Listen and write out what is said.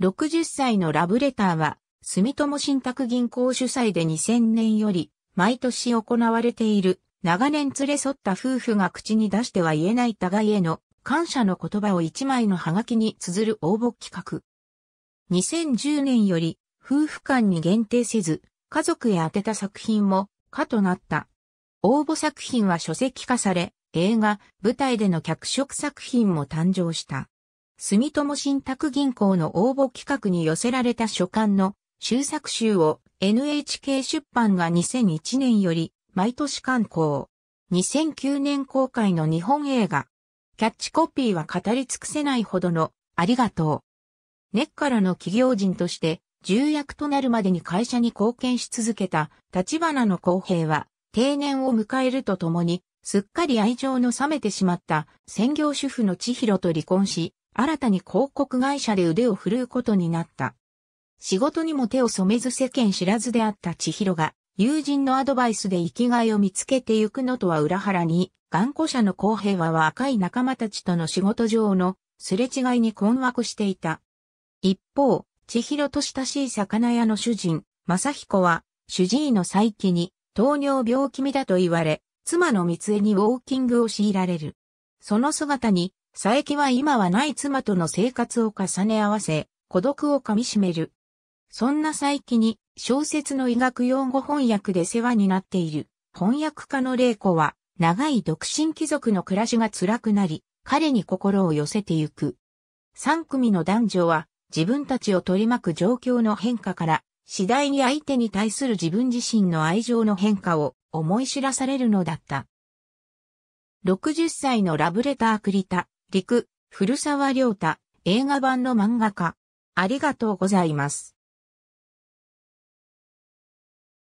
60歳のラブレターは、住友信託銀行主催で2000年より、毎年行われている、長年連れ添った夫婦が口に出しては言えない互いへの感謝の言葉を一枚のハガキに綴る応募企画。2010年より夫婦間に限定せず家族へ宛てた作品も可となった。応募作品は書籍化され、映画、舞台での脚色作品も誕生した。住友信託銀行の応募企画に寄せられた書簡の修作集を NHK 出版が2001年より毎年刊行。2009年公開の日本映画。キャッチコピーは語り尽くせないほどのありがとう。根っからの企業人として重役となるまでに会社に貢献し続けた立花の公平は定年を迎えるとともにすっかり愛情の冷めてしまった専業主婦の千尋と離婚し新たに広告会社で腕を振るうことになった。仕事にも手を染めず世間知らずであった千尋が、友人のアドバイスで生きがいを見つけてゆくのとは裏腹に、頑固者の公平和は若い仲間たちとの仕事上のすれ違いに困惑していた。一方、千尋と親しい魚屋の主人、正彦は、主治医の再起に糖尿病気味だと言われ、妻の三恵にウォーキングを強いられる。その姿に佐伯は今はない妻との生活を重ね合わせ、孤独をかみしめる。そんな佐伯に小説の医学用語翻訳で世話になっている翻訳家の玲子は長い独身貴族の暮らしが辛くなり、彼に心を寄せてゆく。三組の男女は自分たちを取り巻く状況の変化から次第に相手に対する自分自身の愛情の変化を思い知らされるのだった。60歳のラブレター・クリタ、陸、古沢良太、映画版の漫画家。ありがとうございます。